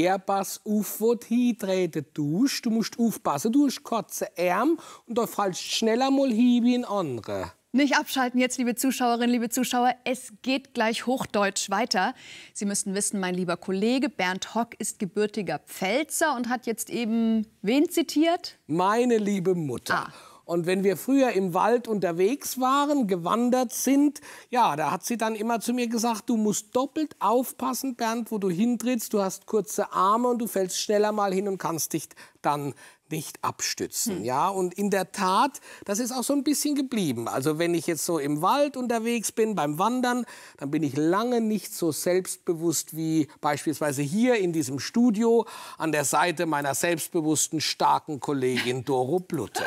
Herpass auf, wo du hintreten tust. Du musst aufpassen, du hast kurze Arm und da fallst schneller mal hin wie ein anderer. Nicht abschalten jetzt, liebe Zuschauerinnen, liebe Zuschauer. Es geht gleich Hochdeutsch weiter. Sie müssten wissen, mein lieber Kollege Bernd Hock ist gebürtiger Pfälzer und hat jetzt eben wen zitiert? Meine liebe Mutter. Ah. Und wenn wir früher im Wald unterwegs waren, gewandert sind, ja, da hat sie dann immer zu mir gesagt, du musst doppelt aufpassen, Bernd, wo du hintrittst. Du hast kurze Arme und du fällst schneller mal hin und kannst dich dann nicht abstützen. Hm. Ja, und in der Tat, das ist auch so ein bisschen geblieben. Also wenn ich jetzt so im Wald unterwegs bin, beim Wandern, dann bin ich lange nicht so selbstbewusst wie beispielsweise hier in diesem Studio an der Seite meiner selbstbewussten, starken Kollegin Doro Blutte.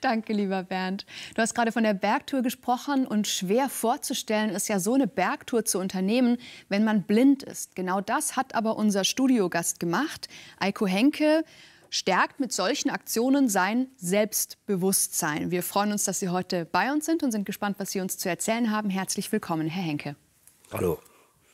Danke, lieber Bernd. Du hast gerade von der Bergtour gesprochen und schwer vorzustellen ist ja so eine Bergtour zu unternehmen, wenn man blind ist. Genau das hat aber unser Studiogast gemacht, Eiko Henke stärkt mit solchen Aktionen sein Selbstbewusstsein. Wir freuen uns, dass Sie heute bei uns sind und sind gespannt, was Sie uns zu erzählen haben. Herzlich willkommen, Herr Henke. Hallo.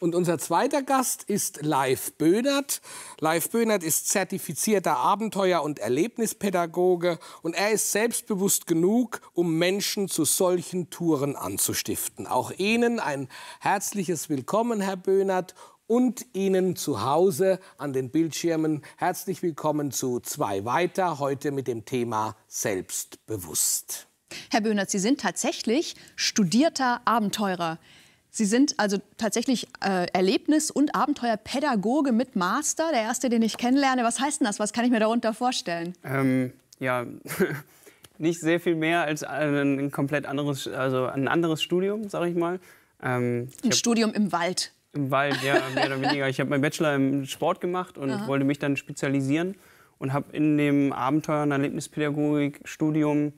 Und unser zweiter Gast ist Leif Böhnert. Leif Böhnert ist zertifizierter Abenteuer- und Erlebnispädagoge und er ist selbstbewusst genug, um Menschen zu solchen Touren anzustiften. Auch Ihnen ein herzliches Willkommen, Herr Böhnert, und Ihnen zu Hause an den Bildschirmen herzlich willkommen zu zwei weiter, heute mit dem Thema Selbstbewusst. Herr Böhnert, Sie sind tatsächlich studierter Abenteurer. Sie sind also tatsächlich äh, Erlebnis- und Abenteuerpädagoge mit Master, der erste, den ich kennenlerne. Was heißt denn das? Was kann ich mir darunter vorstellen? Ähm, ja, nicht sehr viel mehr als ein komplett anderes, also ein anderes Studium, sage ich mal. Ähm, ich ein Studium im Wald. Im Wald, ja, mehr oder weniger. Ich habe meinen Bachelor im Sport gemacht und Aha. wollte mich dann spezialisieren und habe in dem Abenteuer- und Erlebnispädagogik-Studium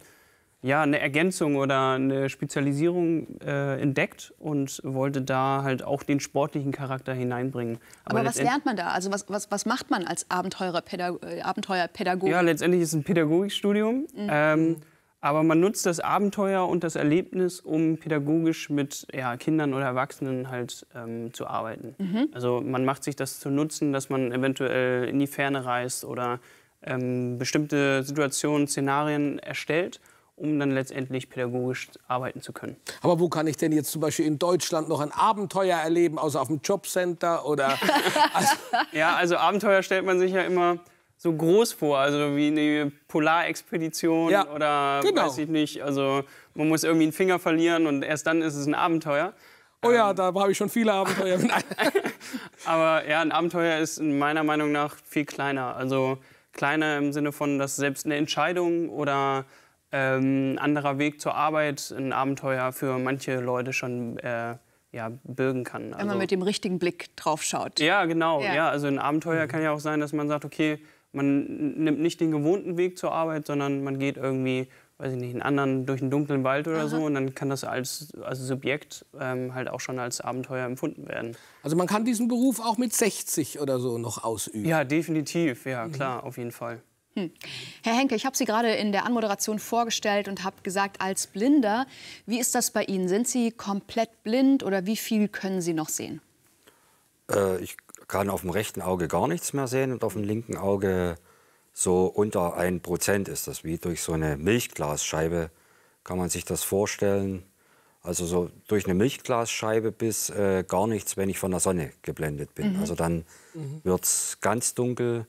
ja, eine Ergänzung oder eine Spezialisierung äh, entdeckt und wollte da halt auch den sportlichen Charakter hineinbringen. Aber, Aber was lernt man da? Also was, was, was macht man als Abenteurerpädago Abenteuerpädagoge? Ja, letztendlich ist es ein Pädagogikstudium. Mhm. Ähm, aber man nutzt das Abenteuer und das Erlebnis, um pädagogisch mit ja, Kindern oder Erwachsenen halt ähm, zu arbeiten. Mhm. Also man macht sich das zu Nutzen, dass man eventuell in die Ferne reist oder ähm, bestimmte Situationen, Szenarien erstellt um dann letztendlich pädagogisch arbeiten zu können. Aber wo kann ich denn jetzt zum Beispiel in Deutschland noch ein Abenteuer erleben, außer auf dem Jobcenter oder? also ja, also Abenteuer stellt man sich ja immer so groß vor, also wie eine Polarexpedition ja, oder genau. weiß ich nicht. Also man muss irgendwie einen Finger verlieren und erst dann ist es ein Abenteuer. Oh ja, ähm, da habe ich schon viele Abenteuer. Aber ja, ein Abenteuer ist meiner Meinung nach viel kleiner. Also kleiner im Sinne von, dass selbst eine Entscheidung oder ähm, ein anderer Weg zur Arbeit ein Abenteuer für manche Leute schon äh, ja, birgen kann. Wenn man also mit dem richtigen Blick drauf schaut. Ja, genau. Ja. ja also ein Abenteuer mhm. kann ja auch sein, dass man sagt, okay, man nimmt nicht den gewohnten Weg zur Arbeit, sondern man geht irgendwie, weiß ich nicht, einen anderen durch einen dunklen Wald oder Aha. so. Und dann kann das als, als Subjekt ähm, halt auch schon als Abenteuer empfunden werden. Also man kann diesen Beruf auch mit 60 oder so noch ausüben. Ja, definitiv, ja, mhm. klar, mhm. auf jeden Fall. Hm. Herr Henke, ich habe Sie gerade in der Anmoderation vorgestellt und habe gesagt, als Blinder, wie ist das bei Ihnen? Sind Sie komplett blind oder wie viel können Sie noch sehen? Äh, ich kann auf dem rechten Auge gar nichts mehr sehen und auf dem linken Auge so unter 1% ist das. Wie durch so eine Milchglasscheibe kann man sich das vorstellen. Also so durch eine Milchglasscheibe bis äh, gar nichts, wenn ich von der Sonne geblendet bin. Mhm. Also dann mhm. wird es ganz dunkel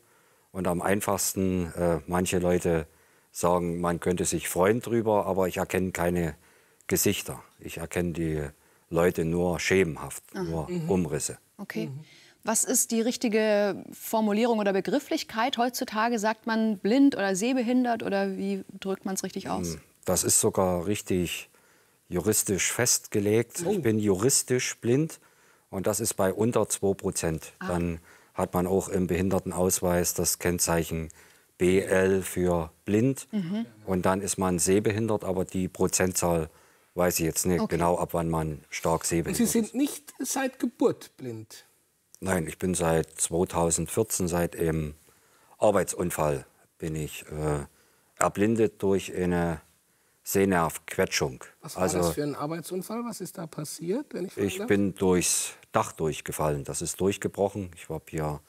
und am einfachsten, äh, manche Leute sagen, man könnte sich freuen drüber, aber ich erkenne keine Gesichter. Ich erkenne die Leute nur schemenhaft, Aha. nur mhm. Umrisse. Okay. Mhm. Was ist die richtige Formulierung oder Begrifflichkeit? Heutzutage sagt man blind oder sehbehindert oder wie drückt man es richtig aus? Hm, das ist sogar richtig juristisch festgelegt. Oh. Ich bin juristisch blind und das ist bei unter 2 Prozent. Ah. Dann hat man auch im Behindertenausweis das Kennzeichen BL für blind mhm. und dann ist man sehbehindert, aber die Prozentzahl weiß ich jetzt nicht okay. genau, ab wann man stark sehbehindert ist. Sie sind nicht seit Geburt blind. Nein, ich bin seit 2014, seit dem Arbeitsunfall, bin ich äh, erblindet durch eine Sehnervquetschung. Was war also, das für ein Arbeitsunfall? Was ist da passiert? ich, ich bin durchs Dach durchgefallen. Das ist durchgebrochen. Ich habe hier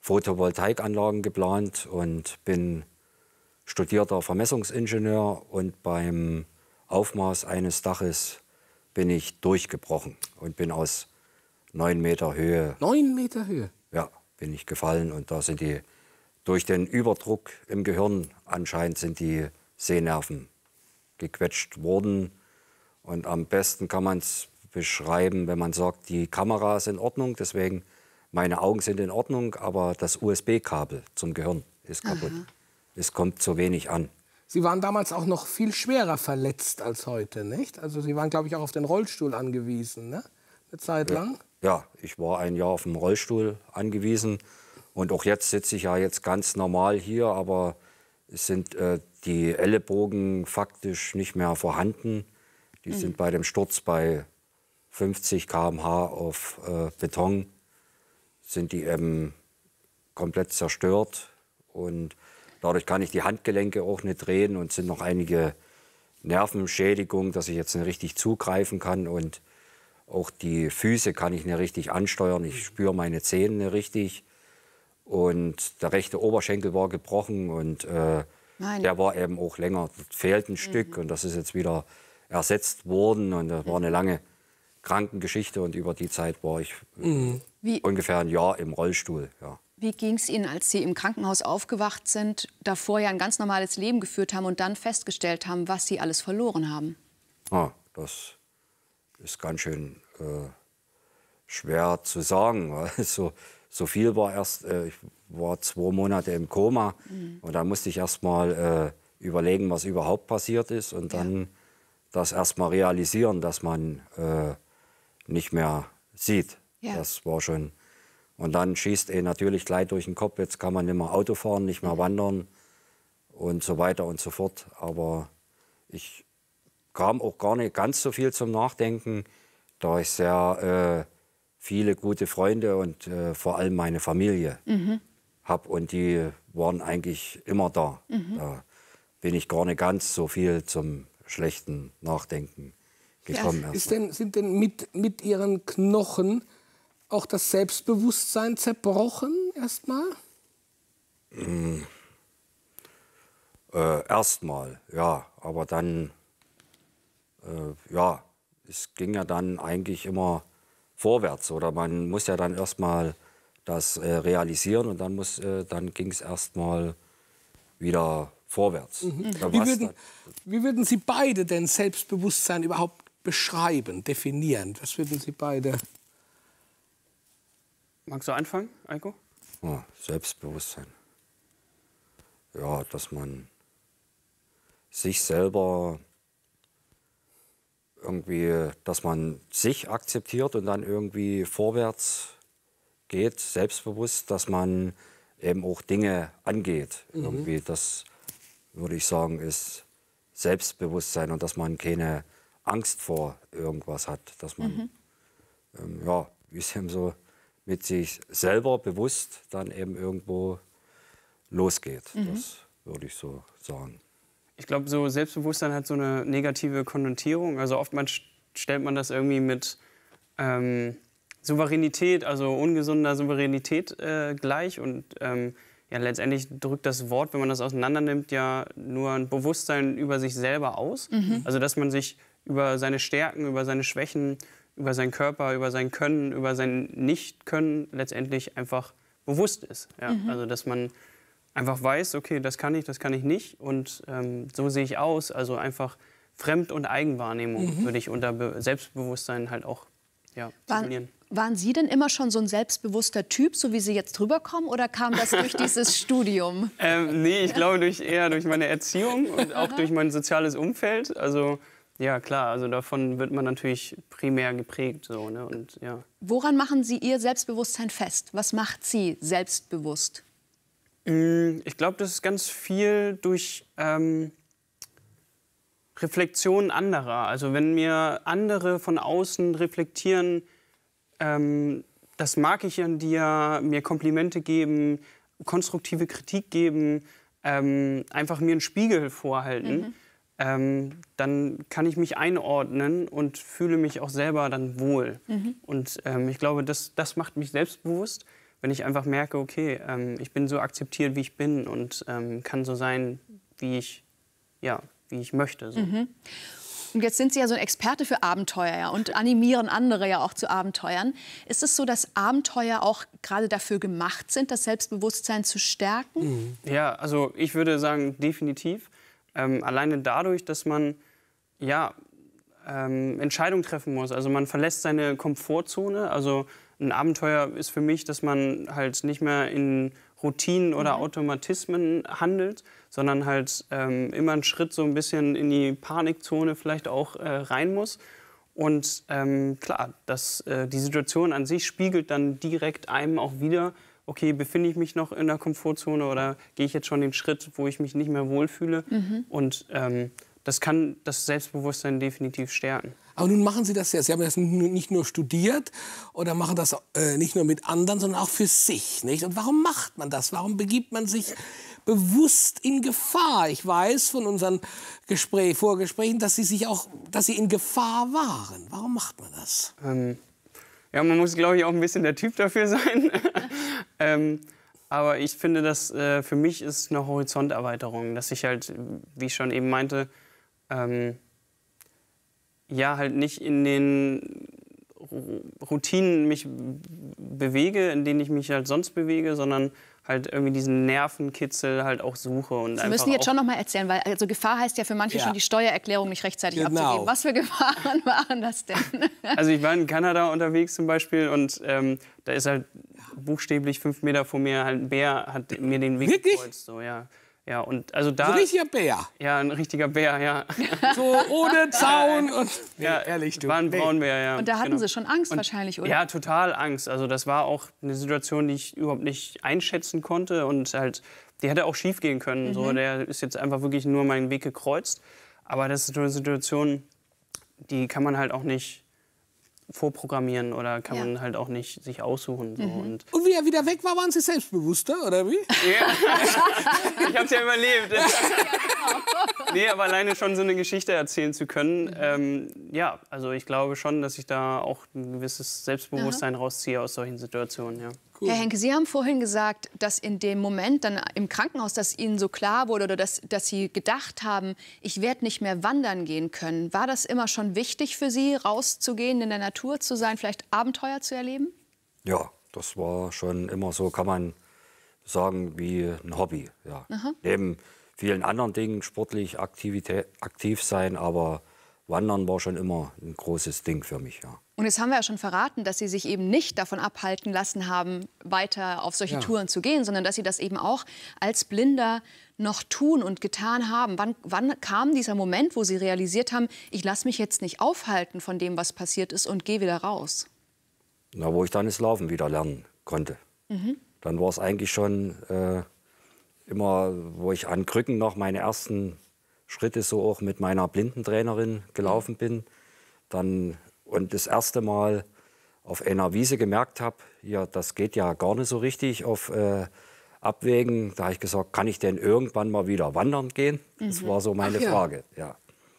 Photovoltaikanlagen geplant und bin studierter Vermessungsingenieur. Und beim Aufmaß eines Daches bin ich durchgebrochen und bin aus neun Meter Höhe. Neun Meter Höhe? Ja, bin ich gefallen und da sind die, durch den Überdruck im Gehirn anscheinend sind die Sehnerven gequetscht worden. Und am besten kann man es beschreiben, wenn man sagt, die Kamera ist in Ordnung, deswegen meine Augen sind in Ordnung, aber das USB-Kabel zum Gehirn ist kaputt. Aha. Es kommt zu wenig an. Sie waren damals auch noch viel schwerer verletzt als heute, nicht? Also Sie waren, glaube ich, auch auf den Rollstuhl angewiesen, ne? eine Zeit lang? Ja, ich war ein Jahr auf dem Rollstuhl angewiesen. Und auch jetzt sitze ich ja jetzt ganz normal hier, aber es sind äh, die Ellenbogen faktisch nicht mehr vorhanden. Die mhm. sind bei dem Sturz bei 50 km/h auf äh, Beton, sind die eben komplett zerstört. Und dadurch kann ich die Handgelenke auch nicht drehen und sind noch einige Nervenschädigungen, dass ich jetzt nicht richtig zugreifen kann. Und auch die Füße kann ich nicht richtig ansteuern. Ich spüre meine Zähne nicht richtig. Und der rechte Oberschenkel war gebrochen und äh, der war eben auch länger. Das Fehlt ein mhm. Stück und das ist jetzt wieder ersetzt worden. Und das war eine mhm. lange Krankengeschichte und über die Zeit war ich äh, mhm. ungefähr ein Jahr im Rollstuhl. Ja. Wie ging es Ihnen, als Sie im Krankenhaus aufgewacht sind, davor ja ein ganz normales Leben geführt haben und dann festgestellt haben, was Sie alles verloren haben? Ah, das ist ganz schön äh, schwer zu sagen. Also, so viel war erst, äh, ich war zwei Monate im Koma mhm. und dann musste ich erst mal äh, überlegen, was überhaupt passiert ist und dann ja. das erst mal realisieren, dass man äh, nicht mehr sieht. Ja. Das war schon. Und dann schießt er eh natürlich gleich durch den Kopf. Jetzt kann man nicht mehr Auto fahren, nicht mehr mhm. wandern und so weiter und so fort. Aber ich kam auch gar nicht ganz so viel zum Nachdenken, da ich sehr äh, viele gute Freunde und äh, vor allem meine Familie mhm. habe. Und die waren eigentlich immer da. Mhm. Da bin ich gar nicht ganz so viel zum schlechten Nachdenken gekommen. Ja. Ist denn, sind denn mit, mit Ihren Knochen auch das Selbstbewusstsein zerbrochen erstmal? Mm. Äh, erstmal, ja. Aber dann äh, ja, es ging ja dann eigentlich immer vorwärts. Oder man muss ja dann erstmal das äh, realisieren und dann, äh, dann ging es erstmal wieder vorwärts. Mhm. Wie, würden, wie würden Sie beide denn Selbstbewusstsein überhaupt beschreiben, definieren? Was würden Sie beide. Magst du anfangen, Eiko? Ja, Selbstbewusstsein. Ja, dass man sich selber irgendwie, dass man sich akzeptiert und dann irgendwie vorwärts geht, selbstbewusst, dass man eben auch Dinge angeht. Mhm. Irgendwie, das würde ich sagen, ist Selbstbewusstsein und dass man keine Angst vor irgendwas hat, dass man, mhm. ähm, ja, wie es eben so mit sich selber bewusst dann eben irgendwo losgeht. Mhm. Das würde ich so sagen ich glaube, so Selbstbewusstsein hat so eine negative Konnotierung. Also oftmals stellt man das irgendwie mit ähm, Souveränität, also ungesunder Souveränität äh, gleich. Und ähm, ja, letztendlich drückt das Wort, wenn man das auseinander nimmt, ja nur ein Bewusstsein über sich selber aus. Mhm. Also dass man sich über seine Stärken, über seine Schwächen, über seinen Körper, über sein Können, über sein Nicht-Können letztendlich einfach bewusst ist. Ja? Mhm. Also dass man einfach weiß, okay, das kann ich, das kann ich nicht und ähm, so sehe ich aus. Also einfach Fremd- und Eigenwahrnehmung mhm. würde ich unter Be Selbstbewusstsein halt auch ja, definieren. Waren Sie denn immer schon so ein selbstbewusster Typ, so wie Sie jetzt rüberkommen, oder kam das durch dieses Studium? Ähm, nee, ich glaube durch, eher durch meine Erziehung und auch durch mein soziales Umfeld. Also ja, klar, also davon wird man natürlich primär geprägt. So, ne? und, ja. Woran machen Sie Ihr Selbstbewusstsein fest? Was macht Sie selbstbewusst? Mm, ich glaube, das ist ganz viel durch ähm, Reflexion anderer. Also wenn mir andere von außen reflektieren, ähm, das mag ich an dir, mir Komplimente geben, konstruktive Kritik geben, ähm, einfach mir einen Spiegel vorhalten, mhm. ähm, dann kann ich mich einordnen und fühle mich auch selber dann wohl. Mhm. Und ähm, ich glaube, das, das macht mich selbstbewusst wenn ich einfach merke, okay, ähm, ich bin so akzeptiert, wie ich bin und ähm, kann so sein, wie ich, ja, wie ich möchte. So. Mhm. Und jetzt sind Sie ja so ein Experte für Abenteuer ja, und animieren andere ja auch zu Abenteuern. Ist es so, dass Abenteuer auch gerade dafür gemacht sind, das Selbstbewusstsein zu stärken? Mhm. Ja, also ich würde sagen, definitiv. Ähm, alleine dadurch, dass man ja, ähm, Entscheidungen treffen muss. Also man verlässt seine Komfortzone. Also ein Abenteuer ist für mich, dass man halt nicht mehr in Routinen oder mhm. Automatismen handelt, sondern halt ähm, immer einen Schritt so ein bisschen in die Panikzone vielleicht auch äh, rein muss. Und ähm, klar, das, äh, die Situation an sich spiegelt dann direkt einem auch wieder, okay, befinde ich mich noch in der Komfortzone oder gehe ich jetzt schon den Schritt, wo ich mich nicht mehr wohlfühle? Mhm. Und ähm, das kann das Selbstbewusstsein definitiv stärken. Aber nun machen Sie das ja. Sie haben das nicht nur studiert oder machen das äh, nicht nur mit anderen, sondern auch für sich. Nicht? Und warum macht man das? Warum begibt man sich bewusst in Gefahr? Ich weiß von unseren Gespräch, Vorgesprächen, dass Sie sich auch, dass Sie in Gefahr waren. Warum macht man das? Ähm, ja, man muss, glaube ich, auch ein bisschen der Typ dafür sein. ähm, aber ich finde, das äh, für mich ist eine Horizonterweiterung, dass ich halt, wie ich schon eben meinte, ähm, ja, halt nicht in den Routinen mich bewege, in denen ich mich halt sonst bewege, sondern halt irgendwie diesen Nervenkitzel halt auch suche. Und Sie müssen jetzt schon noch mal erzählen, weil also Gefahr heißt ja für manche ja. schon die Steuererklärung nicht rechtzeitig genau. abzugeben. Was für Gefahren waren das denn? Also ich war in Kanada unterwegs zum Beispiel und ähm, da ist halt buchstäblich fünf Meter vor mir halt ein Bär, hat mir den Weg gekreuzt. So, ja. Ja, und also da. ein richtiger Bär. Ja, ein richtiger Bär, ja. So ohne Zaun und. Nee, ja, ehrlich, du. War ein Braunbär, ja. Und da hatten genau. Sie schon Angst und, wahrscheinlich, oder? Ja, total Angst. Also das war auch eine Situation, die ich überhaupt nicht einschätzen konnte und halt, die hätte auch schief gehen können. Mhm. So, der ist jetzt einfach wirklich nur meinen Weg gekreuzt. Aber das ist eine Situation, die kann man halt auch nicht vorprogrammieren oder kann ja. man halt auch nicht sich aussuchen. So. Mhm. Und, und wie er wieder weg war, waren Sie selbstbewusster, oder wie? Ja. ich hab's ja überlebt. Ja, genau nee, aber alleine schon so eine Geschichte erzählen zu können, ähm, ja, also ich glaube schon, dass ich da auch ein gewisses Selbstbewusstsein Aha. rausziehe aus solchen Situationen, ja. Cool. Herr Henke, Sie haben vorhin gesagt, dass in dem Moment dann im Krankenhaus, dass Ihnen so klar wurde oder dass, dass Sie gedacht haben, ich werde nicht mehr wandern gehen können. War das immer schon wichtig für Sie, rauszugehen, in der Natur zu sein, vielleicht Abenteuer zu erleben? Ja, das war schon immer so, kann man sagen, wie ein Hobby. Ja. Aha. Neben vielen anderen Dingen sportlich aktiv sein, aber Wandern war schon immer ein großes Ding für mich. Ja. Und jetzt haben wir ja schon verraten, dass Sie sich eben nicht davon abhalten lassen haben, weiter auf solche ja. Touren zu gehen, sondern dass Sie das eben auch als Blinder noch tun und getan haben. Wann, wann kam dieser Moment, wo Sie realisiert haben, ich lasse mich jetzt nicht aufhalten von dem, was passiert ist und gehe wieder raus? Na, wo ich dann das Laufen wieder lernen konnte. Mhm. Dann war es eigentlich schon äh, immer, wo ich an Krücken noch meine ersten Schritte so auch mit meiner Blindentrainerin gelaufen bin. Dann und das erste Mal auf einer Wiese gemerkt habe, ja, das geht ja gar nicht so richtig auf äh, Abwägen. Da habe ich gesagt, kann ich denn irgendwann mal wieder wandern gehen? Das mhm. war so meine ja. Frage. Ja.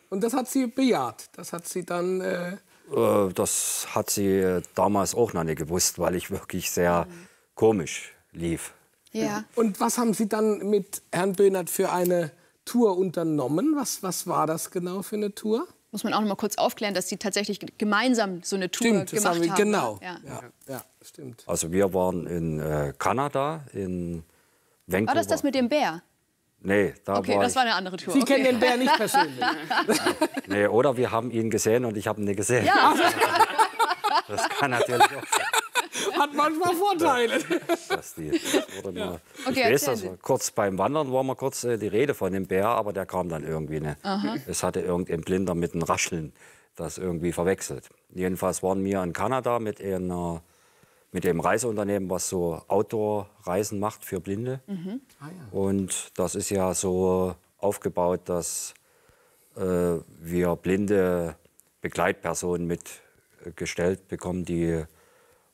Und das hat sie bejaht. Das hat sie dann. Äh... Äh, das hat sie äh, damals auch noch nicht gewusst, weil ich wirklich sehr mhm. komisch lief. Ja. Und was haben Sie dann mit Herrn Böhnert für eine Tour unternommen? Was, was war das genau für eine Tour? Muss man auch noch mal kurz aufklären, dass Sie tatsächlich gemeinsam so eine Tour stimmt, gemacht haben. Ne? Genau. Ja. Ja, ja, stimmt. Also wir waren in äh, Kanada, in Vancouver. War das das mit dem Bär? Nee, da okay, war das ich... war eine andere Tour. Sie okay. kennen den Bär nicht persönlich. nee, oder wir haben ihn gesehen und ich habe ihn nicht gesehen. Ja. Das kann natürlich auch sein hat manchmal Vorteile. Das, die, das ja. okay, weiß, das, kurz beim Wandern war mal kurz äh, die Rede von dem Bär, aber der kam dann irgendwie nicht. Ne, es hatte irgendein Blinder mit einem Rascheln das irgendwie verwechselt. Jedenfalls waren wir in Kanada mit einer mit dem Reiseunternehmen, was so Outdoor-Reisen macht für Blinde. Mhm. Ah, ja. Und das ist ja so aufgebaut, dass äh, wir blinde Begleitpersonen mitgestellt äh, bekommen, die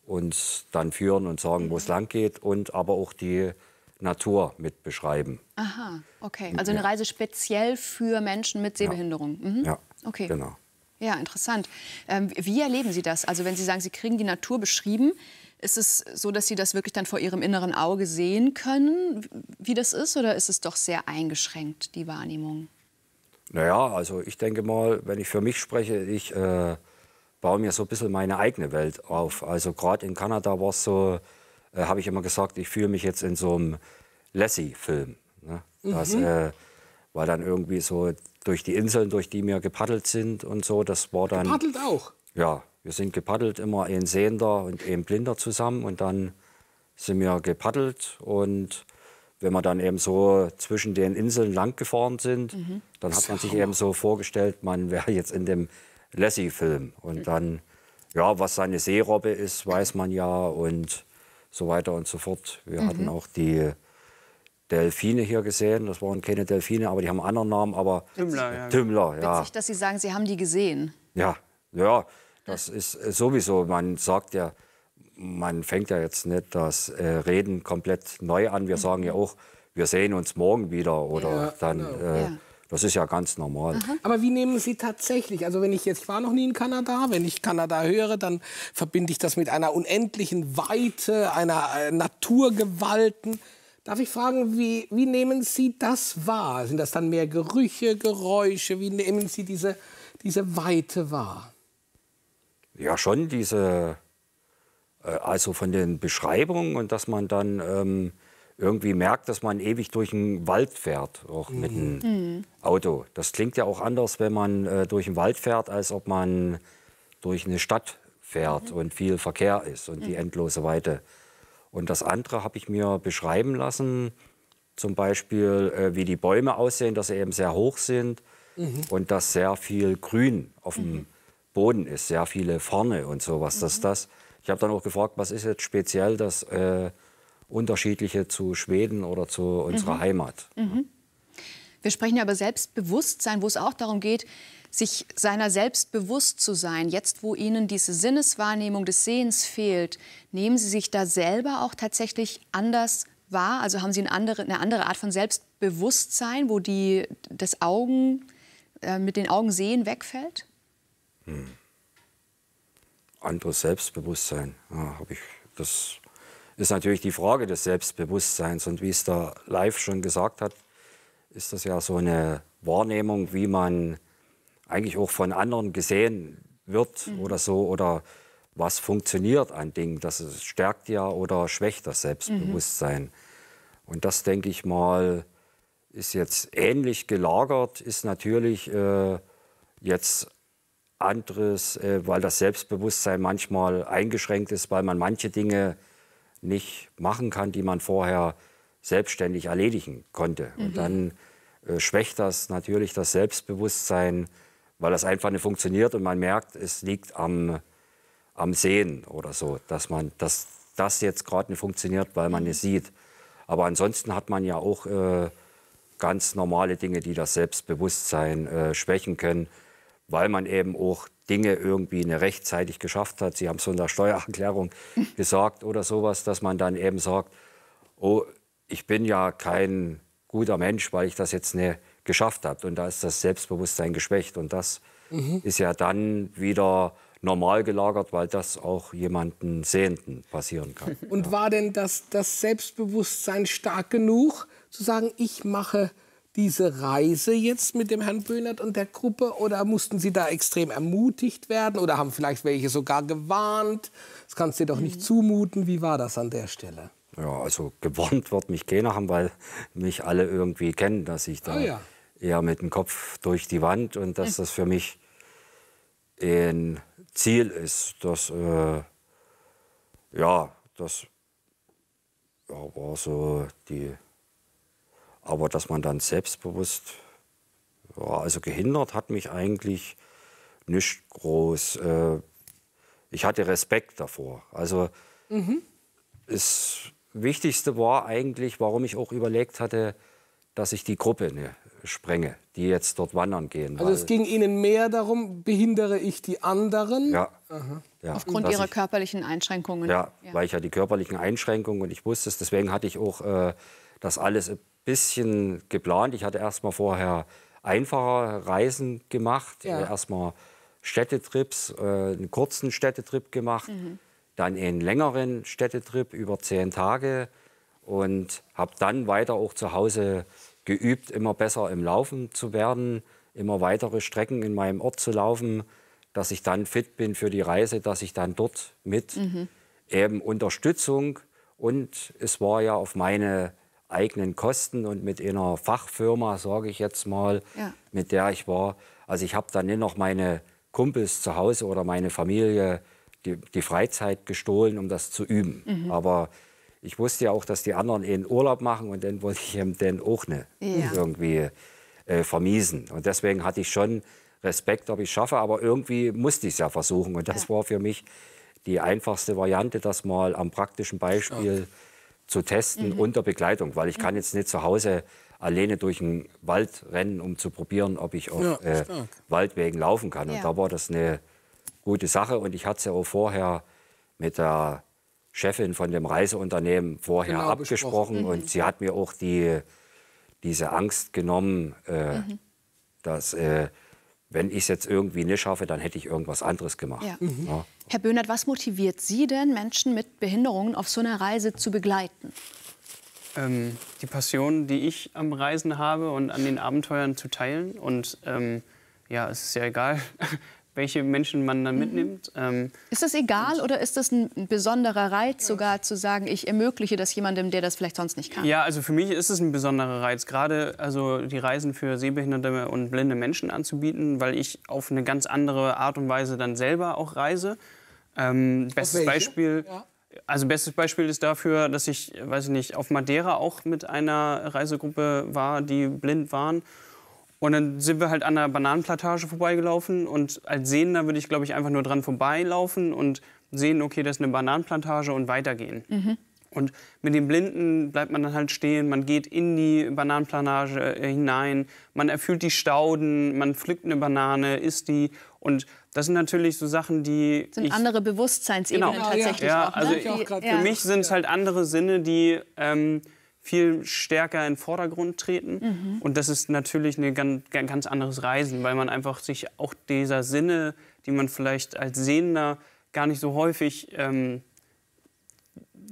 uns dann führen und sagen, wo es mhm. lang geht und aber auch die Natur mit beschreiben. Aha, okay. Also eine Reise speziell für Menschen mit Sehbehinderung. Ja, mhm. ja okay. genau. Ja, interessant. Ähm, wie erleben Sie das? Also wenn Sie sagen, Sie kriegen die Natur beschrieben, ist es so, dass Sie das wirklich dann vor Ihrem inneren Auge sehen können, wie das ist? Oder ist es doch sehr eingeschränkt, die Wahrnehmung? Naja, also ich denke mal, wenn ich für mich spreche, ich... Äh, baue mir so ein bisschen meine eigene Welt auf. Also gerade in Kanada war es so, äh, habe ich immer gesagt, ich fühle mich jetzt in so einem Lassie-Film. Ne? mhm. äh, war dann irgendwie so durch die Inseln, durch die wir gepaddelt sind und so. Das war dann. Gepaddelt auch? Ja, wir sind gepaddelt immer ein Sehender und ein Blinder zusammen und dann sind wir gepaddelt und wenn wir dann eben so zwischen den Inseln lang gefahren sind, mhm. dann hat man sich eben so vorgestellt, man wäre jetzt in dem Lassie-Film. Und dann, ja, was seine Seerobbe ist, weiß man ja und so weiter und so fort. Wir mhm. hatten auch die Delfine hier gesehen. Das waren keine Delfine, aber die haben einen anderen Namen. Aber Tümmler, ja. Genau. Tümmler, ja. Witzig, dass Sie sagen, Sie haben die gesehen. Ja, ja, das ist äh, sowieso. Man sagt ja, man fängt ja jetzt nicht das äh, Reden komplett neu an. Wir mhm. sagen ja auch, wir sehen uns morgen wieder oder ja, dann. Genau. Äh, das ist ja ganz normal. Aha. Aber wie nehmen Sie tatsächlich, also wenn ich jetzt, ich war noch nie in Kanada, wenn ich Kanada höre, dann verbinde ich das mit einer unendlichen Weite, einer äh, Naturgewalten. Darf ich fragen, wie, wie nehmen Sie das wahr? Sind das dann mehr Gerüche, Geräusche? Wie nehmen Sie diese, diese Weite wahr? Ja, schon diese, äh, also von den Beschreibungen und dass man dann... Ähm, irgendwie merkt, dass man ewig durch den Wald fährt, auch mhm. mit dem mhm. Auto. Das klingt ja auch anders, wenn man äh, durch den Wald fährt, als ob man durch eine Stadt fährt mhm. und viel Verkehr ist und mhm. die endlose Weite. Und das andere habe ich mir beschreiben lassen, zum Beispiel, äh, wie die Bäume aussehen, dass sie eben sehr hoch sind mhm. und dass sehr viel Grün auf dem mhm. Boden ist, sehr viele Farne und sowas. Mhm. Das, das. Ich habe dann auch gefragt, was ist jetzt speziell das... Äh, unterschiedliche zu Schweden oder zu unserer mhm. Heimat. Mhm. Wir sprechen ja über Selbstbewusstsein, wo es auch darum geht, sich seiner selbst bewusst zu sein. Jetzt, wo Ihnen diese Sinneswahrnehmung des Sehens fehlt, nehmen Sie sich da selber auch tatsächlich anders wahr? Also haben Sie eine andere, eine andere Art von Selbstbewusstsein, wo die, das Augen, äh, mit den Augen sehen wegfällt? Hm. Anderes Selbstbewusstsein, ja, ah, habe ich das ist natürlich die Frage des Selbstbewusstseins. Und wie es der Live schon gesagt hat, ist das ja so eine Wahrnehmung, wie man eigentlich auch von anderen gesehen wird mhm. oder so. Oder was funktioniert an Dingen. Das stärkt ja oder schwächt das Selbstbewusstsein. Mhm. Und das, denke ich mal, ist jetzt ähnlich gelagert, ist natürlich äh, jetzt anderes, äh, weil das Selbstbewusstsein manchmal eingeschränkt ist, weil man manche Dinge nicht machen kann, die man vorher selbstständig erledigen konnte. Mhm. Und dann äh, schwächt das natürlich das Selbstbewusstsein, weil das einfach nicht funktioniert und man merkt, es liegt am, am Sehen oder so, dass man dass das jetzt gerade nicht funktioniert, weil man es mhm. sieht. Aber ansonsten hat man ja auch äh, ganz normale Dinge, die das Selbstbewusstsein äh, schwächen können weil man eben auch Dinge irgendwie eine rechtzeitig geschafft hat. Sie haben es in der Steuererklärung gesagt oder sowas, dass man dann eben sagt, oh, ich bin ja kein guter Mensch, weil ich das jetzt nicht geschafft habe. Und da ist das Selbstbewusstsein geschwächt. Und das mhm. ist ja dann wieder normal gelagert, weil das auch jemanden Sehenden passieren kann. Und war denn das, das Selbstbewusstsein stark genug, zu sagen, ich mache diese Reise jetzt mit dem Herrn Böhnert und der Gruppe oder mussten Sie da extrem ermutigt werden oder haben vielleicht welche sogar gewarnt? Das kannst du dir doch nicht mhm. zumuten. Wie war das an der Stelle? Ja, also gewarnt wird mich keiner haben, weil mich alle irgendwie kennen, dass ich da oh ja. eher mit dem Kopf durch die Wand und dass das für mich ein Ziel ist, dass äh, ja, das ja, war so die aber dass man dann selbstbewusst, ja, also gehindert hat mich eigentlich nicht groß. Äh, ich hatte Respekt davor. Also mhm. das Wichtigste war eigentlich, warum ich auch überlegt hatte, dass ich die Gruppe ne, sprenge, die jetzt dort wandern gehen. Also es ging Ihnen mehr darum, behindere ich die anderen? Ja. ja Aufgrund ihrer ich, körperlichen Einschränkungen. Ja, ja, weil ich ja die körperlichen Einschränkungen und ich wusste es, deswegen hatte ich auch äh, das alles bisschen geplant. Ich hatte erst mal vorher einfache Reisen gemacht, ja. Äh, erst mal Städtetrips, äh, einen kurzen Städtetrip gemacht, mhm. dann einen längeren Städtetrip über zehn Tage und habe dann weiter auch zu Hause geübt, immer besser im Laufen zu werden, immer weitere Strecken in meinem Ort zu laufen, dass ich dann fit bin für die Reise, dass ich dann dort mit mhm. eben Unterstützung und es war ja auf meine eigenen Kosten und mit einer Fachfirma, sage ich jetzt mal, ja. mit der ich war. Also ich habe dann nicht noch meine Kumpels zu Hause oder meine Familie die, die Freizeit gestohlen, um das zu üben. Mhm. Aber ich wusste ja auch, dass die anderen eh eben Urlaub machen und dann wollte ich eben den auch nicht ja. irgendwie äh, vermiesen. Und deswegen hatte ich schon Respekt, ob ich es schaffe, aber irgendwie musste ich es ja versuchen. Und das ja. war für mich die einfachste Variante, das mal am praktischen Beispiel. Okay zu testen mhm. unter Begleitung, weil ich mhm. kann jetzt nicht zu Hause alleine durch den Wald rennen, um zu probieren, ob ich auf ja, äh, Waldwegen laufen kann. Ja. Und da war das eine gute Sache. Und ich hatte es ja auch vorher mit der Chefin von dem Reiseunternehmen vorher genau, abgesprochen. Mhm. Und sie hat mir auch die, diese Angst genommen, äh, mhm. dass äh, wenn ich es jetzt irgendwie nicht schaffe, dann hätte ich irgendwas anderes gemacht. Ja. Mhm. Herr Böhnert, was motiviert Sie denn, Menschen mit Behinderungen auf so einer Reise zu begleiten? Ähm, die Passion, die ich am Reisen habe und an den Abenteuern zu teilen. Und ähm, ja, es ist ja egal, welche Menschen man dann mhm. mitnimmt. Ähm, ist das egal oder ist das ein besonderer Reiz, sogar zu sagen, ich ermögliche das jemandem, der das vielleicht sonst nicht kann? Ja, also für mich ist es ein besonderer Reiz, gerade also die Reisen für sehbehinderte und blinde Menschen anzubieten, weil ich auf eine ganz andere Art und Weise dann selber auch reise ähm, bestes Beispiel. Ja. Also bestes Beispiel ist dafür, dass ich, weiß ich nicht, auf Madeira auch mit einer Reisegruppe war, die blind waren. Und dann sind wir halt an einer Bananenplantage vorbeigelaufen und als Sehender würde ich, glaube ich, einfach nur dran vorbeilaufen und sehen, okay, das ist eine Bananenplantage und weitergehen. Mhm. Und mit den Blinden bleibt man dann halt stehen, man geht in die Bananenplanage äh, hinein, man erfüllt die Stauden, man pflückt eine Banane, isst die. Und das sind natürlich so Sachen, die. Das Sind ich, andere Bewusstseinsebenen genau. tatsächlich. Ja, auch, ne? also die, für mich sind es halt andere Sinne, die. Ähm, viel stärker in den Vordergrund treten. Mhm. Und das ist natürlich ein ganz, ganz anderes Reisen, weil man einfach sich auch dieser Sinne, die man vielleicht als Sehender gar nicht so häufig ähm,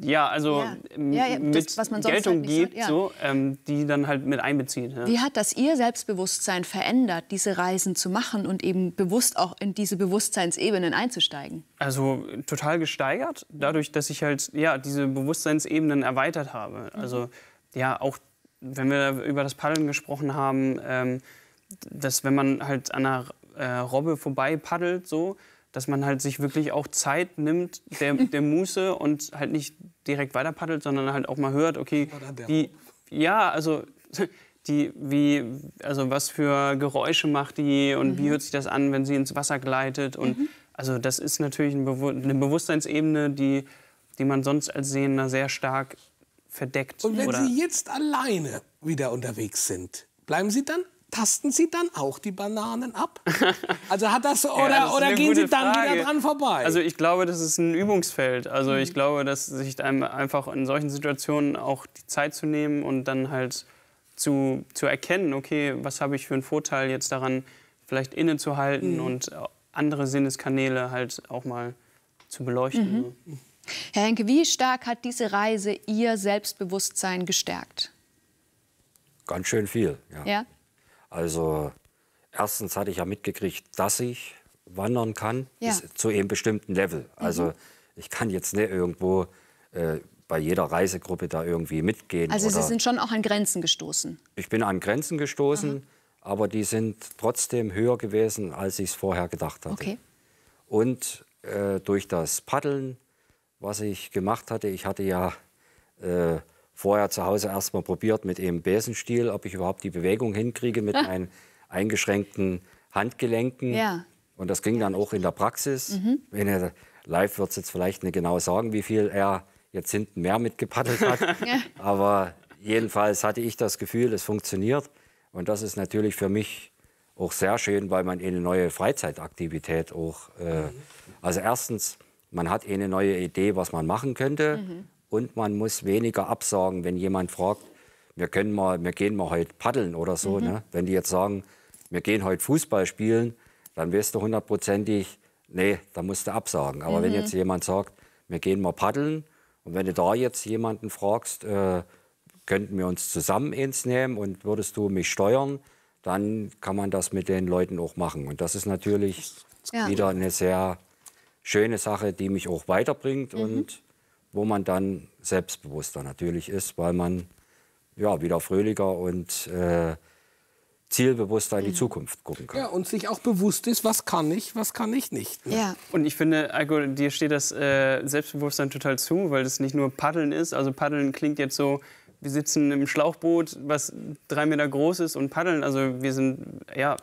ja, also ja. Ähm, ja, mit das, was man Geltung halt gibt, sagt, so, ähm, die dann halt mit einbezieht. Wie hat das Ihr Selbstbewusstsein verändert, diese Reisen zu machen und eben bewusst auch in diese Bewusstseinsebenen einzusteigen? Also total gesteigert, dadurch, dass ich halt ja, diese Bewusstseinsebenen erweitert habe. Mhm. Also ja, auch wenn wir über das Paddeln gesprochen haben, ähm, dass wenn man halt an einer äh, Robbe vorbei paddelt, so, dass man halt sich wirklich auch Zeit nimmt, der, der Muße und halt nicht direkt weiter paddelt, sondern halt auch mal hört, okay, die, ja, also die, wie, also was für Geräusche macht die und mhm. wie hört sich das an, wenn sie ins Wasser gleitet und mhm. also das ist natürlich eine, Bewu eine Bewusstseinsebene, die, die man sonst als Sehender sehr stark verdeckt. Und wenn Sie jetzt alleine wieder unterwegs sind, bleiben Sie dann? tasten Sie dann auch die Bananen ab? Also hat das oder, ja, oder gehen Sie dann Frage. wieder dran vorbei? Also ich glaube, das ist ein Übungsfeld. Also mhm. ich glaube, dass sich einem einfach in solchen Situationen auch die Zeit zu nehmen und dann halt zu, zu erkennen, okay, was habe ich für einen Vorteil jetzt daran, vielleicht innezuhalten mhm. und andere Sinneskanäle halt auch mal zu beleuchten. Mhm. Ne? Herr Henke, wie stark hat diese Reise Ihr Selbstbewusstsein gestärkt? Ganz schön viel, ja. ja? Also erstens hatte ich ja mitgekriegt, dass ich wandern kann, ja. bis zu einem bestimmten Level. Mhm. Also mhm. ich kann jetzt nicht irgendwo äh, bei jeder Reisegruppe da irgendwie mitgehen. Also Sie sind schon auch an Grenzen gestoßen? Ich bin an Grenzen gestoßen, mhm. aber die sind trotzdem höher gewesen, als ich es vorher gedacht hatte. Okay. Und äh, durch das Paddeln, was ich gemacht hatte, ich hatte ja äh, vorher zu Hause erst mal probiert mit dem Besenstiel, ob ich überhaupt die Bewegung hinkriege mit meinen eingeschränkten Handgelenken. Ja. Und das ging dann auch in der Praxis. Mhm. Wenn er, live wird es jetzt vielleicht nicht genau sagen, wie viel er jetzt hinten mehr mitgepaddelt hat. ja. Aber jedenfalls hatte ich das Gefühl, es funktioniert. Und das ist natürlich für mich auch sehr schön, weil man eine neue Freizeitaktivität auch. Äh, mhm. also erstens, man hat eine neue Idee, was man machen könnte. Mhm und man muss weniger absagen, wenn jemand fragt, wir, können mal, wir gehen mal heute paddeln oder so. Mhm. Ne? Wenn die jetzt sagen, wir gehen heute Fußball spielen, dann wirst du hundertprozentig, nee, da musst du absagen. Aber mhm. wenn jetzt jemand sagt, wir gehen mal paddeln und wenn du da jetzt jemanden fragst, äh, könnten wir uns zusammen ins nehmen und würdest du mich steuern, dann kann man das mit den Leuten auch machen. Und das ist natürlich ja. wieder eine sehr schöne Sache, die mich auch weiterbringt mhm. und wo man dann selbstbewusster natürlich ist, weil man ja, wieder fröhlicher und äh, zielbewusster in die mhm. Zukunft gucken kann. Ja, und sich auch bewusst ist, was kann ich, was kann ich nicht. Ne? Ja. Und ich finde, Alko, dir steht das äh, Selbstbewusstsein total zu, weil das nicht nur Paddeln ist. Also Paddeln klingt jetzt so, wir sitzen im Schlauchboot, was drei Meter groß ist und paddeln. Also wir sind, ja,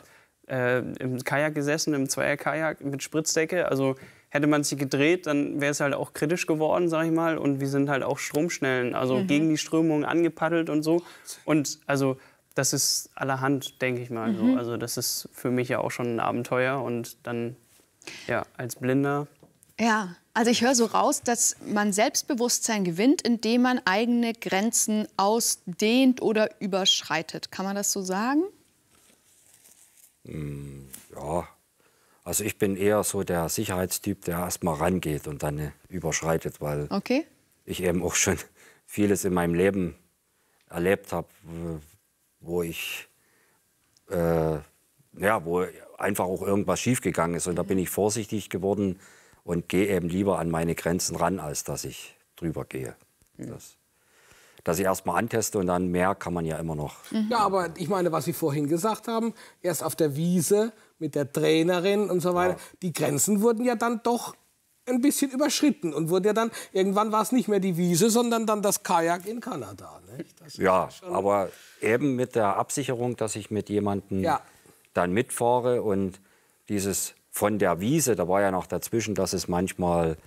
äh, im Kajak gesessen, im Zweier-Kajak mit Spritzdecke. Also hätte man sie gedreht, dann wäre es halt auch kritisch geworden, sag ich mal. Und wir sind halt auch Stromschnellen, also mhm. gegen die Strömung angepaddelt und so. Und also das ist allerhand, denke ich mal. Mhm. So. Also das ist für mich ja auch schon ein Abenteuer und dann ja als Blinder. Ja, also ich höre so raus, dass man Selbstbewusstsein gewinnt, indem man eigene Grenzen ausdehnt oder überschreitet. Kann man das so sagen? Mm, ja, also ich bin eher so der Sicherheitstyp, der erstmal rangeht und dann äh, überschreitet, weil okay. ich eben auch schon vieles in meinem Leben erlebt habe, wo ich äh, ja, wo einfach auch irgendwas schiefgegangen ist. Und da bin ich vorsichtig geworden und gehe eben lieber an meine Grenzen ran, als dass ich drüber gehe. Mhm. Das dass ich erstmal anteste und dann mehr kann man ja immer noch. Mhm. Ja, aber ich meine, was Sie vorhin gesagt haben, erst auf der Wiese mit der Trainerin und so weiter. Ja. Die Grenzen wurden ja dann doch ein bisschen überschritten und wurde ja dann, irgendwann war es nicht mehr die Wiese, sondern dann das Kajak in Kanada. ja, aber eben mit der Absicherung, dass ich mit jemandem ja. dann mitfahre und dieses von der Wiese, da war ja noch dazwischen, dass es manchmal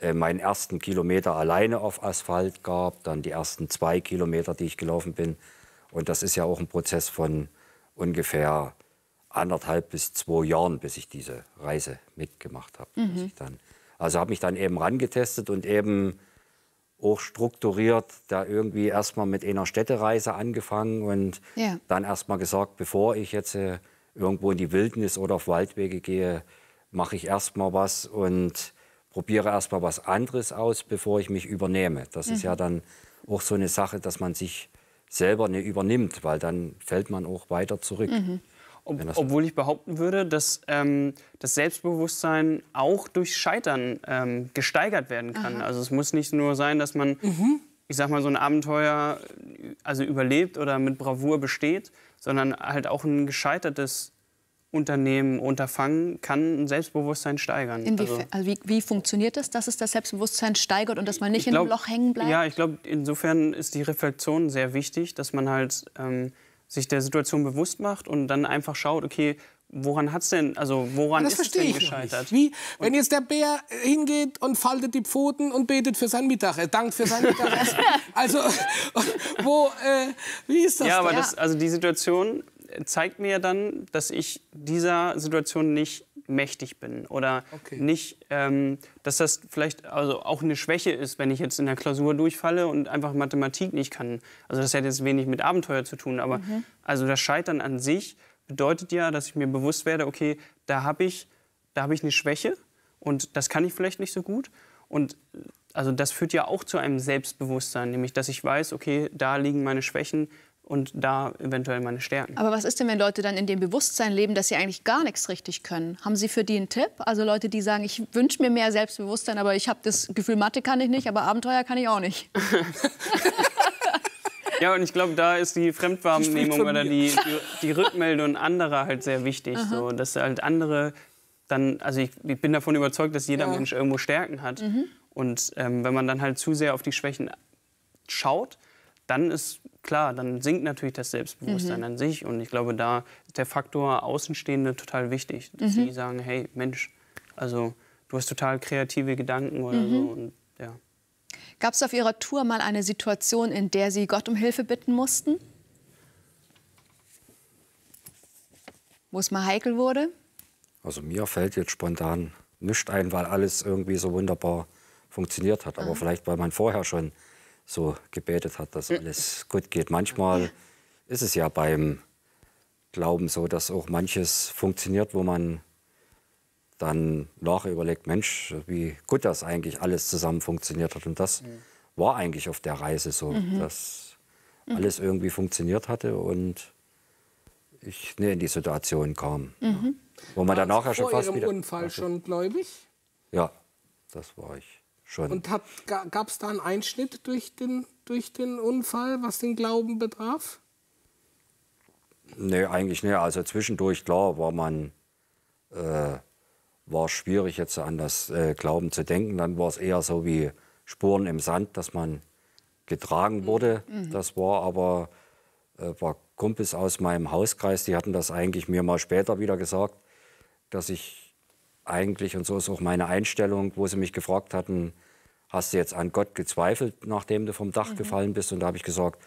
äh, meinen ersten Kilometer alleine auf Asphalt gab, dann die ersten zwei Kilometer, die ich gelaufen bin. Und das ist ja auch ein Prozess von ungefähr anderthalb bis zwei Jahren, bis ich diese Reise mitgemacht habe. Mhm. also habe mich dann eben rangetestet und eben auch strukturiert, da irgendwie erstmal mit einer Städtereise angefangen und ja. dann erstmal gesagt, bevor ich jetzt äh, irgendwo in die Wildnis oder auf Waldwege gehe, mache ich erstmal was und probiere erstmal was anderes aus, bevor ich mich übernehme. Das mhm. ist ja mhm. dann auch so eine Sache, dass man sich selber nicht übernimmt, weil dann fällt man auch weiter zurück. Mhm. Ob, obwohl ich behaupten würde, dass ähm, das Selbstbewusstsein auch durch Scheitern ähm, gesteigert werden kann. Aha. Also es muss nicht nur sein, dass man, mhm. ich sag mal, so ein Abenteuer also überlebt oder mit Bravour besteht, sondern halt auch ein gescheitertes Unternehmen, Unterfangen kann ein Selbstbewusstsein steigern. Inwiefern, also, also wie, wie, funktioniert das, dass es das Selbstbewusstsein steigert und dass man nicht glaub, in einem Loch hängen bleibt? Ja, ich glaube, insofern ist die Reflexion sehr wichtig, dass man halt ähm, sich der Situation bewusst macht und dann einfach schaut, okay, Woran hat's denn, also woran das ist es denn gescheitert? Wie, wenn jetzt der Bär hingeht und faltet die Pfoten und betet für sein er äh, dankt für sein Mittagessen. also, wo, äh, wie ist das? Ja, aber da? das, also die Situation zeigt mir dann, dass ich dieser Situation nicht mächtig bin oder okay. nicht, ähm, dass das vielleicht also auch eine Schwäche ist, wenn ich jetzt in der Klausur durchfalle und einfach Mathematik nicht kann. Also das hat jetzt wenig mit Abenteuer zu tun, aber mhm. also das Scheitern an sich bedeutet ja, dass ich mir bewusst werde, okay, da habe ich, da habe ich eine Schwäche und das kann ich vielleicht nicht so gut und also das führt ja auch zu einem Selbstbewusstsein, nämlich dass ich weiß, okay, da liegen meine Schwächen, und da eventuell meine Stärken. Aber was ist denn, wenn Leute dann in dem Bewusstsein leben, dass sie eigentlich gar nichts richtig können? Haben Sie für die einen Tipp? Also Leute, die sagen, ich wünsche mir mehr Selbstbewusstsein, aber ich habe das Gefühl, Mathe kann ich nicht, aber Abenteuer kann ich auch nicht. ja, und ich glaube, da ist die Fremdwahrnehmung oder die, die, die, Rückmeldung anderer halt sehr wichtig. So, dass halt andere dann, also ich, ich bin davon überzeugt, dass jeder ja. Mensch irgendwo Stärken hat. Mhm. Und ähm, wenn man dann halt zu sehr auf die Schwächen schaut, dann ist klar, dann sinkt natürlich das Selbstbewusstsein mhm. an sich. Und ich glaube, da ist der Faktor Außenstehende total wichtig. Dass mhm. die sagen, hey, Mensch, also du hast total kreative Gedanken oder mhm. so. Und, ja. Gab es auf Ihrer Tour mal eine Situation, in der Sie Gott um Hilfe bitten mussten? Wo es mal heikel wurde? Also mir fällt jetzt spontan nichts ein, weil alles irgendwie so wunderbar funktioniert hat. Aber ah. vielleicht, weil man vorher schon so gebetet hat, dass mhm. alles gut geht. Manchmal ist es ja beim Glauben so, dass auch manches funktioniert, wo man dann nachher überlegt, Mensch, wie gut das eigentlich alles zusammen funktioniert hat. Und das mhm. war eigentlich auf der Reise so, mhm. dass alles mhm. irgendwie funktioniert hatte und ich in die Situation kam. Mhm. Wo man war danach ja schon fast Ihrem wieder... Unfall also schon gläubig? Ja, das war ich schon. Und gab es da einen Einschnitt durch den, durch den Unfall, was den Glauben betraf? Nee, eigentlich nicht. Also zwischendurch, klar, war man, äh, war schwierig jetzt an das äh, Glauben zu denken. Dann war es eher so wie Spuren im Sand, dass man getragen mhm. wurde. Mhm. Das war aber, äh, war Kumpels aus meinem Hauskreis, die hatten das eigentlich mir mal später wieder gesagt, dass ich eigentlich, und so ist auch meine Einstellung, wo sie mich gefragt hatten, hast du jetzt an Gott gezweifelt, nachdem du vom Dach mhm. gefallen bist? Und da habe ich gesagt,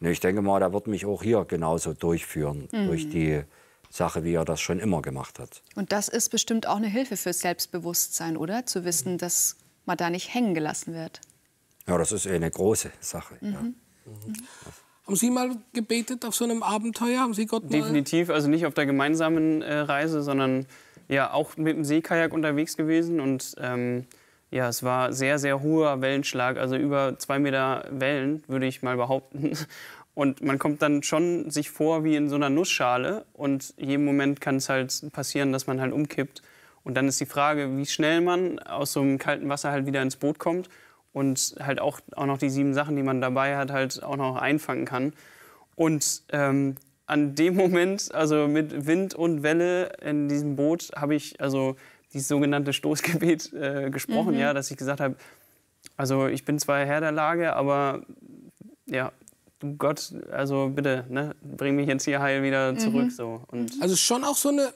nee, ich denke mal, der wird mich auch hier genauso durchführen, mhm. durch die Sache, wie er das schon immer gemacht hat. Und das ist bestimmt auch eine Hilfe fürs Selbstbewusstsein, oder? Zu wissen, dass man da nicht hängen gelassen wird. Ja, das ist eh eine große Sache. Mhm. Ja. Mhm. Haben Sie mal gebetet auf so einem Abenteuer? Haben Sie Gott Definitiv, also nicht auf der gemeinsamen äh, Reise, sondern ja auch mit dem Seekajak unterwegs gewesen und ähm, ja, es war sehr, sehr hoher Wellenschlag, also über zwei Meter Wellen, würde ich mal behaupten. Und man kommt dann schon sich vor wie in so einer Nussschale und jeden Moment kann es halt passieren, dass man halt umkippt. Und dann ist die Frage, wie schnell man aus so einem kalten Wasser halt wieder ins Boot kommt und halt auch, auch noch die sieben Sachen, die man dabei hat, halt auch noch einfangen kann. Und ähm, an dem Moment, also mit Wind und Welle in diesem Boot, habe ich also dieses sogenannte Stoßgebet äh, gesprochen, mhm. ja, dass ich gesagt habe, also ich bin zwar Herr der Lage, aber ja, du Gott, also bitte, ne, bring mich jetzt hier heil wieder zurück. Mhm. So. Und also schon auch so eine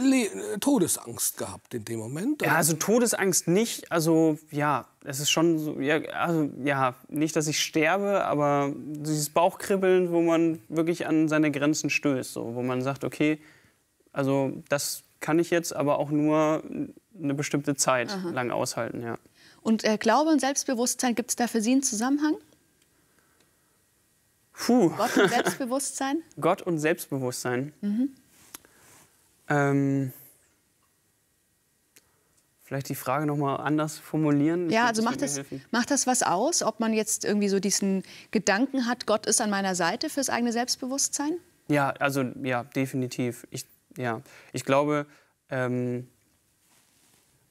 Le äh, Todesangst gehabt in dem Moment? Ja, also Todesangst nicht. Also ja, es ist schon so, ja, also, ja, nicht, dass ich sterbe, aber dieses Bauchkribbeln, wo man wirklich an seine Grenzen stößt, so, wo man sagt, okay, also das kann ich jetzt, aber auch nur eine bestimmte Zeit Aha. lang aushalten, ja. Und äh, Glaube und Selbstbewusstsein, gibt es da für Sie einen Zusammenhang? Puh. Gott und Selbstbewusstsein? Gott und Selbstbewusstsein. Mhm. Ähm, vielleicht die Frage noch mal anders formulieren. Ja, also macht das, macht das was aus, ob man jetzt irgendwie so diesen Gedanken hat, Gott ist an meiner Seite fürs eigene Selbstbewusstsein? Ja, also ja, definitiv. Ich, ja. ich glaube, ähm,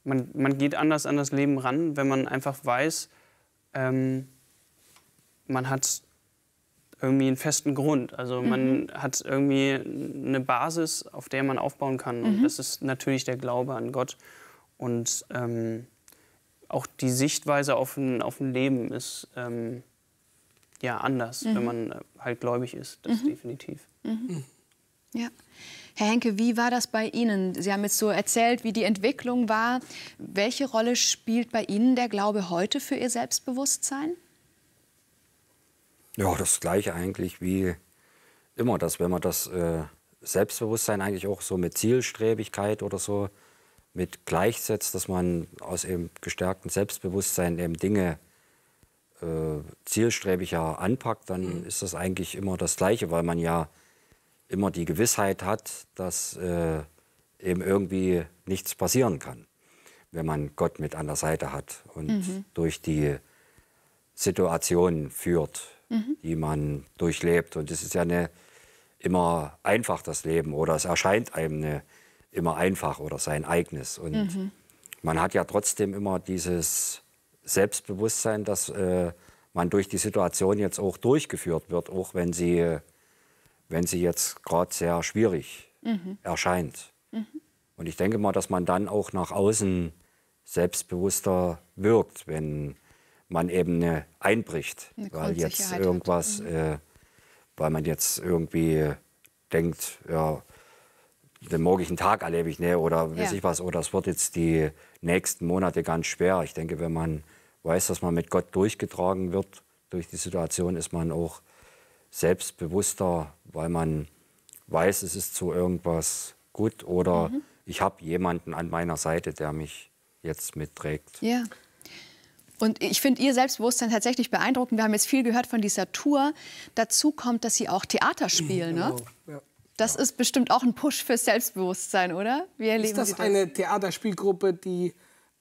man, man geht anders an das Leben ran, wenn man einfach weiß, ähm, man hat irgendwie einen festen Grund. Also man mhm. hat irgendwie eine Basis, auf der man aufbauen kann. Und mhm. das ist natürlich der Glaube an Gott. Und ähm, auch die Sichtweise auf ein, auf ein Leben ist ähm, ja anders, mhm. wenn man äh, halt gläubig ist. Das mhm. definitiv. Mhm. Mhm. Ja. Herr Henke, wie war das bei Ihnen? Sie haben jetzt so erzählt, wie die Entwicklung war. Welche Rolle spielt bei Ihnen der Glaube heute für Ihr Selbstbewusstsein? Ja, das gleiche eigentlich wie immer, dass wenn man das äh, Selbstbewusstsein eigentlich auch so mit Zielstrebigkeit oder so mit gleichsetzt, dass man aus eben gestärktem Selbstbewusstsein eben Dinge äh, zielstrebiger anpackt, dann mhm. ist das eigentlich immer das Gleiche, weil man ja immer die Gewissheit hat, dass äh, eben irgendwie nichts passieren kann, wenn man Gott mit an der Seite hat und mhm. durch die Situation führt mhm. die man durchlebt. Und es ist ja eine, immer einfach, das Leben. Oder es erscheint einem eine, immer einfach oder sein eigenes. Und mhm. man hat ja trotzdem immer dieses Selbstbewusstsein, dass äh, man durch die Situation jetzt auch durchgeführt wird, auch wenn sie, wenn sie jetzt gerade sehr schwierig mhm. erscheint. Mhm. Und ich denke mal, dass man dann auch nach außen selbstbewusster wirkt, wenn man eben einbricht, weil jetzt irgendwas, mhm. äh, weil man jetzt irgendwie denkt, ja, den morgigen Tag erlebe ich nicht ne, oder ja. weiß ich was, oder es wird jetzt die nächsten Monate ganz schwer. Ich denke, wenn man weiß, dass man mit Gott durchgetragen wird durch die Situation, ist man auch selbstbewusster, weil man weiß, es ist zu irgendwas gut oder mhm. ich habe jemanden an meiner Seite, der mich jetzt mitträgt. Ja. Und ich finde ihr Selbstbewusstsein tatsächlich beeindruckend. Wir haben jetzt viel gehört von dieser Tour. Dazu kommt, dass sie auch Theater mhm, spielen. Ne? Genau. Ne? Das ja. ist bestimmt auch ein Push fürs Selbstbewusstsein, oder? Wie erleben ist das, sie das? eine Theaterspielgruppe, die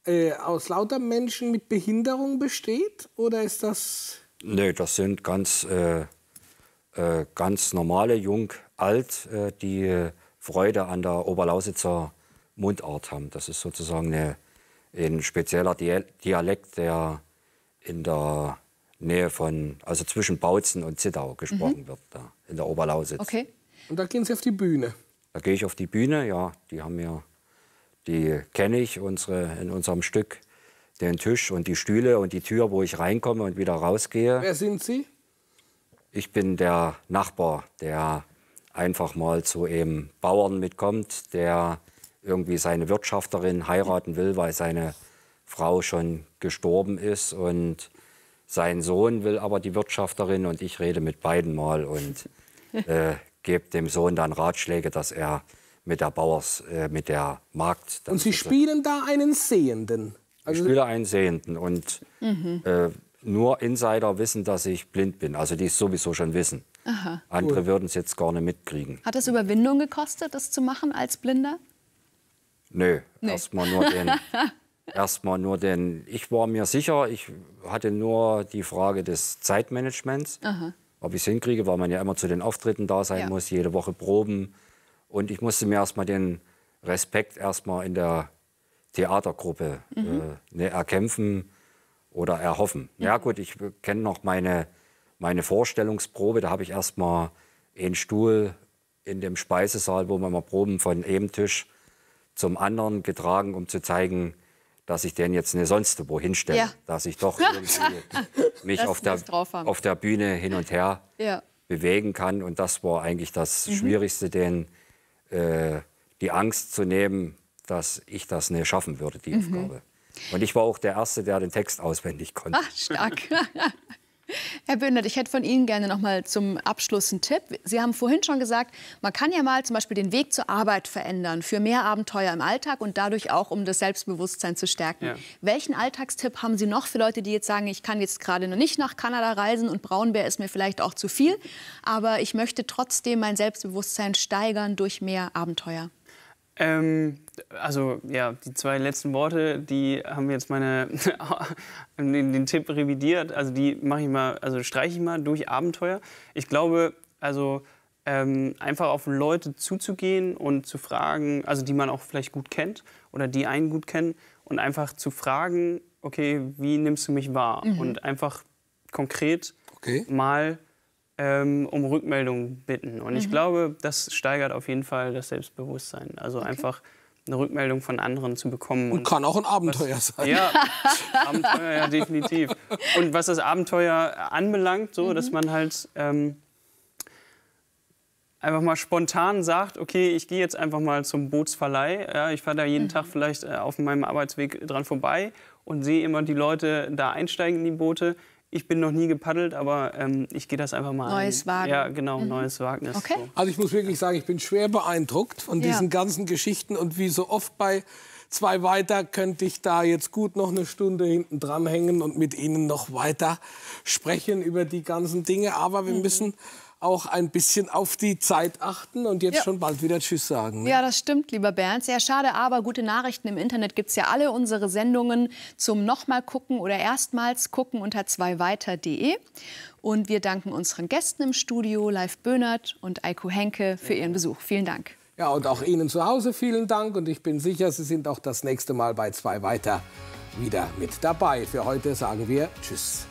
äh, aus lauter Menschen mit Behinderung besteht? Oder ist das... Nee, das sind ganz, äh, äh, ganz normale, jung, alt, äh, die Freude an der Oberlausitzer Mundart haben. Das ist sozusagen eine ein spezieller Dialekt, der in der Nähe von, also zwischen Bautzen und Zittau gesprochen mhm. wird, da in der Oberlausitz. Okay. Und da gehen Sie auf die Bühne? Da gehe ich auf die Bühne, ja. Die haben mir, die kenne ich unsere, in unserem Stück, den Tisch und die Stühle und die Tür, wo ich reinkomme und wieder rausgehe. Wer sind Sie? Ich bin der Nachbar, der einfach mal zu einem Bauern mitkommt, der irgendwie seine Wirtschafterin heiraten will, weil seine Frau schon gestorben ist und sein Sohn will aber die Wirtschafterin und ich rede mit beiden mal und äh, gebe dem Sohn dann Ratschläge, dass er mit der Bauers, äh, mit der Markt. Und Sie spielen da einen Sehenden. Also ich spiele einen Sehenden und mhm. äh, nur Insider wissen, dass ich blind bin. Also die es sowieso schon wissen. Aha. Andere cool. würden es jetzt gar nicht mitkriegen. Hat es Überwindung gekostet, das zu machen als Blinder? Nö, nee. erstmal nur den. erstmal nur den. Ich war mir sicher, ich hatte nur die Frage des Zeitmanagements. Aha. Ob ich es hinkriege, weil man ja immer zu den Auftritten da sein ja. muss, jede Woche proben. Und ich musste mir erstmal den Respekt erstmal in der Theatergruppe mhm. äh, ne, erkämpfen oder erhoffen. Mhm. Ja gut, ich kenne noch meine, meine Vorstellungsprobe. Da habe ich erstmal einen Stuhl in dem Speisesaal, wo man mal proben von eben Tisch zum anderen getragen, um zu zeigen, dass ich den jetzt nicht sonst wo hinstelle, ja. dass ich doch irgendwie mich auf der, auf der, Bühne hin und her ja. bewegen kann. Und das war eigentlich das mhm. Schwierigste, den, äh, die Angst zu nehmen, dass ich das nicht schaffen würde, die mhm. Aufgabe. Und ich war auch der Erste, der den Text auswendig konnte. Ach, stark. Herr Böhnert, ich hätte von Ihnen gerne noch mal zum Abschluss einen Tipp. Sie haben vorhin schon gesagt, man kann ja mal zum Beispiel den Weg zur Arbeit verändern für mehr Abenteuer im Alltag und dadurch auch, um das Selbstbewusstsein zu stärken. Ja. Welchen Alltagstipp haben Sie noch für Leute, die jetzt sagen, ich kann jetzt gerade noch nicht nach Kanada reisen und Braunbär ist mir vielleicht auch zu viel, aber ich möchte trotzdem mein Selbstbewusstsein steigern durch mehr Abenteuer? Ähm, also ja, die zwei letzten Worte, die haben jetzt meine den, den, Tipp revidiert. Also die mache ich mal, also streiche ich mal durch Abenteuer. Ich glaube, also ähm, einfach auf Leute zuzugehen und zu fragen, also die man auch vielleicht gut kennt oder die einen gut kennen und einfach zu fragen, okay, wie nimmst du mich wahr? Mhm. Und einfach konkret okay. mal ähm, um Rückmeldung bitten. Und mhm. ich glaube, das steigert auf jeden Fall das Selbstbewusstsein. Also okay. einfach eine Rückmeldung von anderen zu bekommen. Und, und kann auch ein Abenteuer was, sein. Ja, Abenteuer, ja, definitiv. Und was das Abenteuer anbelangt, so, mhm. dass man halt ähm, einfach mal spontan sagt, okay, ich gehe jetzt einfach mal zum Bootsverleih. Ja, ich fahre da jeden mhm. Tag vielleicht äh, auf meinem Arbeitsweg dran vorbei und sehe immer die Leute da einsteigen in die Boote. Ich bin noch nie gepaddelt, aber ähm, ich gehe das einfach mal Neues ein. Wagnis. Ja, genau, mhm. neues Wagnis. Okay. So. Also ich muss wirklich sagen, ich bin schwer beeindruckt von diesen ganzen Geschichten und wie so oft bei zwei weiter könnte ich da jetzt gut noch eine Stunde hinten dranhängen und mit Ihnen noch weiter sprechen über die ganzen Dinge, aber wir mhm. müssen auch ein bisschen auf die Zeit achten und jetzt ja. schon bald wieder Tschüss sagen. Ne? Ja, das stimmt, lieber Bernd. Sehr schade, aber gute Nachrichten im Internet gibt es ja alle unsere Sendungen zum nochmal gucken oder erstmals gucken unter zweiweiter.de. Und wir danken unseren Gästen im Studio, Live Böhnert und Eiko Henke, für ihren Besuch. Vielen Dank. Ja, und auch Ihnen zu Hause vielen Dank. Und ich bin sicher, Sie sind auch das nächste Mal bei 2 weiter wieder mit dabei. Für heute sagen wir Tschüss.